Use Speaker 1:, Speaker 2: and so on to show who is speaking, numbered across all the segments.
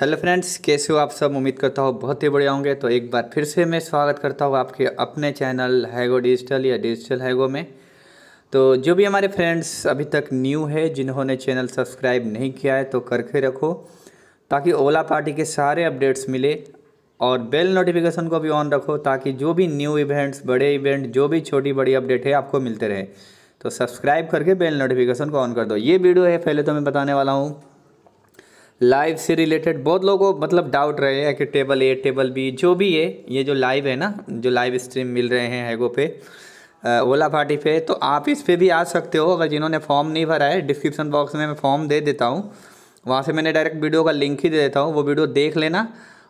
Speaker 1: hello friends कैसे हो आप सब उम्मीद करता हूँ बहुत ही बढ़िया होंगे तो एक बार फिर से मैं स्वागत करता हूँ आपके अपने चैनल हैगो डिजिटल या डिजिटल हैगो में तो जो भी हमारे फ्रेंड्स अभी तक न्यू है जिन्होंने चैनल सब्सक्राइब नहीं किया है तो करके रखो ताकि ओला पार्टी के सारे अपडेट्स मिले और बेल नोटिफिकेशन को भी ऑन रखो ताकि जो भी न्यू इवेंट्स बड़े इवेंट जो भी छोटी बड़ी अपडेट है आपको मिलते रहे तो सब्सक्राइब करके बेल नोटिफिकेशन को ऑन कर दो ये वीडियो है पहले तो मैं बताने वाला हूँ लाइव से रिलेटेड बहुत लोगों मतलब डाउट रहे हैं कि टेबल ए टेबल बी जो भी है ये जो लाइव है ना जो लाइव स्ट्रीम मिल रहे हैं हैगो पे ओला पार्टी पे तो आप इस पे भी आ सकते हो अगर जिन्होंने फॉर्म नहीं भरा है डिस्क्रिप्शन बॉक्स में मैं फॉर्म दे देता हूँ वहाँ से मैंने डायरेक्ट वीडियो का लिंक ही दे देता हूँ वो वीडियो देख लेना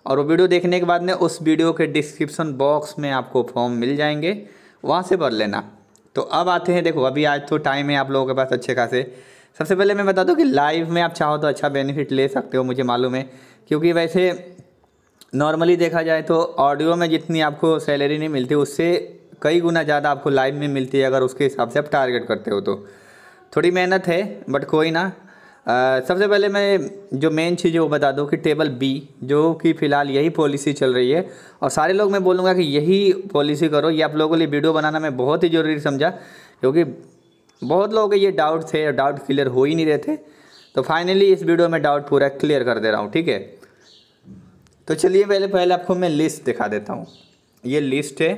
Speaker 1: और वो वीडियो देखने के बाद में उस वीडियो के डिस्क्रिप्शन बॉक्स में आपको फॉर्म मिल जाएंगे वहाँ से भर लेना तो अब आते हैं देखो अभी आज तो टाइम है आप लोगों के पास अच्छे खासे सबसे पहले मैं बता दूँ कि लाइव में आप चाहो तो अच्छा बेनिफिट ले सकते हो मुझे मालूम है क्योंकि वैसे नॉर्मली देखा जाए तो ऑडियो में जितनी आपको सैलरी नहीं मिलती उससे कई गुना ज़्यादा आपको लाइव में मिलती है अगर उसके हिसाब से आप टारगेट करते हो तो थोड़ी मेहनत है बट कोई ना आ, सबसे पहले मैं जो मेन चीज़ है वो बता दूँ कि टेबल बी जो कि फ़िलहाल यही पॉलिसी चल रही है और सारे लोग मैं बोलूँगा कि यही पॉलिसी करो ये आप लोगों के लिए वीडियो बनाना मैं बहुत ही ज़रूरी समझा क्योंकि बहुत लोगों के ये डाउट थे और डाउट क्लियर हो ही नहीं रहे थे तो फाइनली इस वीडियो में डाउट पूरा क्लियर कर दे रहा हूँ ठीक है तो चलिए पहले पहले आपको मैं लिस्ट दिखा देता हूँ ये लिस्ट है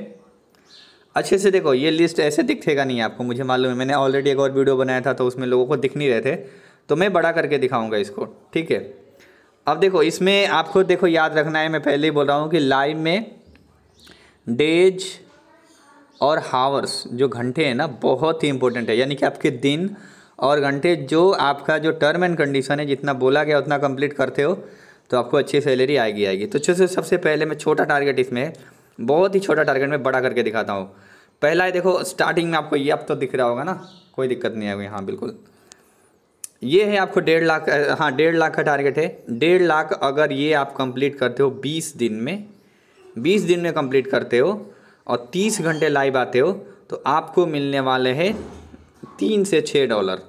Speaker 1: अच्छे से देखो ये लिस्ट ऐसे दिखेगा नहीं आपको मुझे मालूम है मैंने ऑलरेडी एक और वीडियो बनाया था तो उसमें लोगों को दिख नहीं रहे थे तो मैं बड़ा करके दिखाऊंगा इसको ठीक है अब देखो इसमें आपको देखो याद रखना है मैं पहले ही बोल रहा हूँ कि लाइव में डेज और हावर्स जो घंटे हैं ना बहुत ही इंपॉर्टेंट है यानी कि आपके दिन और घंटे जो आपका जो टर्म एंड कंडीशन है जितना बोला गया उतना कंप्लीट करते हो तो आपको अच्छी सैलरी आएगी आएगी तो अच्छे से सबसे पहले मैं छोटा टारगेट इसमें बहुत ही छोटा टारगेट में बड़ा करके दिखाता हूँ पहला है देखो स्टार्टिंग में आपको ये अब तो दिख रहा होगा ना कोई दिक्कत नहीं आएगी हाँ बिल्कुल ये है आपको डेढ़ लाख हाँ डेढ़ लाख का टारगेट है डेढ़ लाख अगर ये आप कंप्लीट करते हो बीस दिन में बीस दिन में कंप्लीट करते हो और तीस घंटे लाइव आते हो तो आपको मिलने वाले हैं तीन से छः डॉलर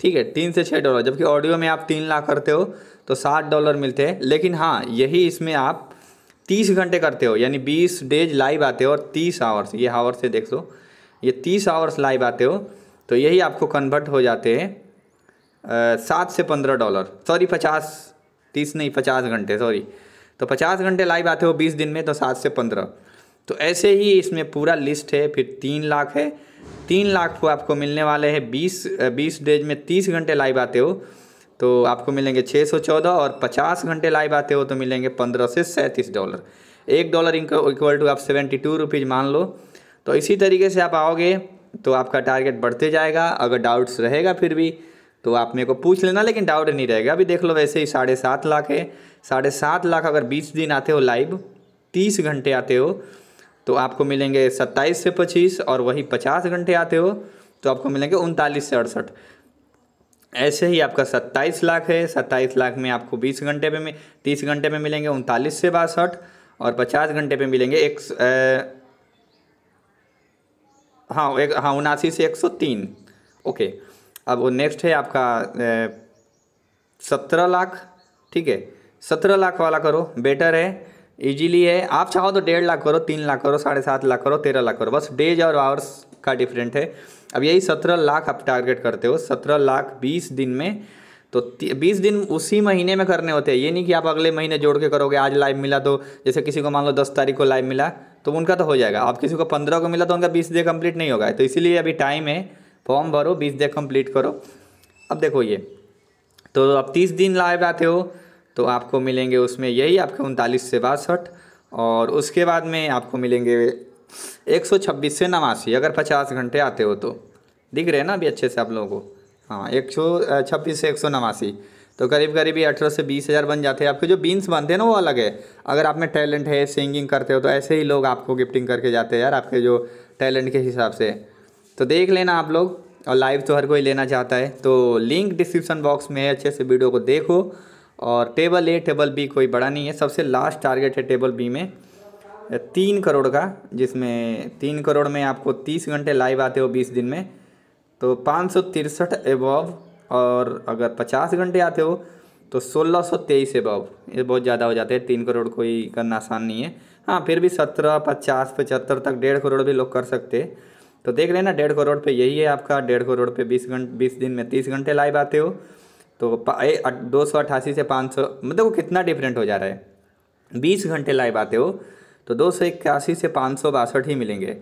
Speaker 1: ठीक है तीन से छः डॉलर जबकि ऑडियो में आप तीन लाख करते हो तो सात डॉलर मिलते हैं लेकिन हाँ यही इसमें आप तीस घंटे करते हो यानी बीस डेज लाइव आते हो और तीस आवर्स ये आवर्स से देख सो ये तीस आवर्स लाइव आते हो तो यही आपको कन्वर्ट हो जाते हैं सात से पंद्रह डॉलर सॉरी पचास तीस नहीं पचास घंटे सॉरी तो पचास घंटे लाइव आते हो बीस दिन में तो सात से पंद्रह तो ऐसे ही इसमें पूरा लिस्ट है फिर तीन लाख है तीन लाख को तो आपको मिलने वाले हैं बीस बीस डेज में तीस घंटे लाइव आते हो तो आपको मिलेंगे छः सौ चौदह और पचास घंटे लाइव आते हो तो मिलेंगे पंद्रह से सैंतीस डॉलर एक डॉलर इक्वल टू आप सेवेंटी टू रुपीज़ मान लो तो इसी तरीके से आप आओगे तो आपका टारगेट बढ़ते जाएगा अगर डाउट्स रहेगा फिर भी तो आप मेरे को पूछ लेना लेकिन डाउट नहीं रहेगा अभी देख लो वैसे ही साढ़े सात लाख है साढ़े सात लाख अगर बीस दिन आते हो लाइव तीस घंटे आते हो तो आपको मिलेंगे सत्ताईस से पच्चीस और वही पचास घंटे आते हो तो आपको मिलेंगे उनतालीस से अड़सठ ऐसे ही आपका सत्ताईस लाख है सत्ताईस लाख में आपको बीस घंटे पे तीस घंटे में मिलेंगे उनतालीस से बासठ और पचास घंटे पे मिलेंगे एक हाँ एक हाँ उनासी से एक सौ तीन ओके अब वो नेक्स्ट है आपका सत्रह लाख ठीक है सत्रह लाख वाला करो बेटर है इजीली है आप चाहो तो डेढ़ लाख करो तीन लाख करो साढ़े सात लाख करो तेरह लाख करो बस डेज और आवर्स का डिफरेंट है अब यही सत्रह लाख आप टारगेट करते हो सत्रह लाख बीस दिन में तो बीस दिन उसी महीने में करने होते हैं ये नहीं कि आप अगले महीने जोड़ के करोगे आज लाइव मिला तो जैसे किसी को मान लो दस तारीख को लाइव मिला तो उनका तो हो जाएगा अब किसी को पंद्रह को मिला तो उनका बीस डे कम्प्लीट नहीं होगा तो इसीलिए अभी टाइम है फॉर्म भरो बीस डे कंप्लीट करो अब देखो ये तो अब तीस दिन लाइव आते हो तो आपको मिलेंगे उसमें यही आपके उनतालीस से बासठ और उसके बाद में आपको मिलेंगे एक सौ छब्बीस से नवासी अगर पचास घंटे आते हो तो दिख रहे हैं ना अभी अच्छे से आप लोगों को हाँ एक सौ छब्बीस से एक सौ नवासी तो करीब करीब अठारह से बीस हज़ार बन जाते हैं आपके जो बीन्स बनते हैं ना वो अलग है अगर आप में टैलेंट है सिंगिंग करते हो तो ऐसे ही लोग आपको गिफ्टिंग करके जाते हैं यार आपके जो टैलेंट के हिसाब से तो देख लेना आप लोग और लाइव तो हर कोई लेना चाहता है तो लिंक डिस्क्रिप्शन बॉक्स में है अच्छे से वीडियो को देखो और टेबल ए टेबल बी कोई बड़ा नहीं है सबसे लास्ट टारगेट है टेबल बी में तीन करोड़ का जिसमें तीन करोड़ में आपको तीस घंटे लाइव आते हो बीस दिन में तो पाँच सौ तिरसठ एबव और अगर पचास घंटे आते हो तो सोलह सौ तेईस एबव ये बहुत ज़्यादा हो जाते हैं तीन करोड़ कोई करना आसान नहीं है हाँ फिर भी सत्रह पचास पचहत्तर तक डेढ़ करोड़ भी लोग कर सकते तो देख लेना डेढ़ करोड़ पे यही है आपका डेढ़ करोड़ पे बीस घंटे बीस दिन में तीस घंटे लाइव आते हो तो दो सौ अट्ठासी से पाँच सौ मतलब वो कितना डिफरेंट हो जा रहा है बीस घंटे लाइव आते हो तो दो सौ इक्यासी से पाँच सौ बासठ ही मिलेंगे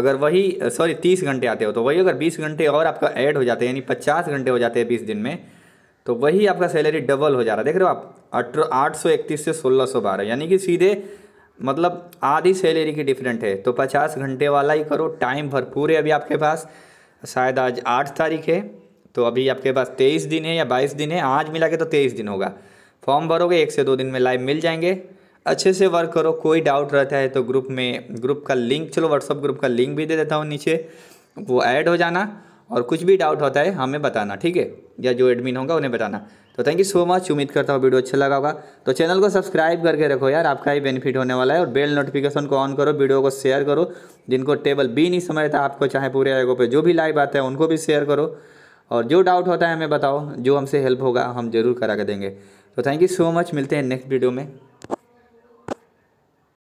Speaker 1: अगर वही सॉरी तीस घंटे आते हो तो वही अगर बीस घंटे और आपका ऐड हो जाते हैं यानी पचास घंटे हो जाते हैं बीस दिन में तो वही आपका सैलरी डबल हो जा रहा है देख रहे हो आप अठारह आठ सौ इकतीस से सोलह सौ बारह यानी कि सीधे मतलब आधी सैलरी की डिफरेंट है तो पचास घंटे वाला ही करो टाइम भरपूर है अभी आपके पास शायद आज आठ तारीख है तो अभी आपके पास तेईस दिन है या बाईस दिन है आज मिला के तो तेईस दिन होगा फॉर्म भरोगे एक से दो दिन में लाइव मिल जाएंगे अच्छे से वर्क करो कोई डाउट रहता है तो ग्रुप में ग्रुप का लिंक चलो व्हाट्सअप ग्रुप का लिंक भी दे देता हूँ नीचे वो ऐड हो जाना और कुछ भी डाउट होता है हमें बताना ठीक है या जो एडमिन होगा उन्हें बताना तो थैंक यू सो मच उम्मीद करता हूँ वीडियो अच्छा लगा होगा तो चैनल को सब्सक्राइब करके रखो यार आपका ही बेनिफिट होने वाला है और बेल नोटिफिकेशन को ऑन करो वीडियो को शेयर करो जिनको टेबल बी नहीं समझता तो आपको चाहे पूरे आयोग पर जो भी लाइव आता है उनको भी शेयर करो और जो डाउट होता है हमें बताओ जो हमसे हेल्प होगा हम जरूर करा के देंगे तो थैंक यू सो मच मिलते हैं नेक्स्ट वीडियो में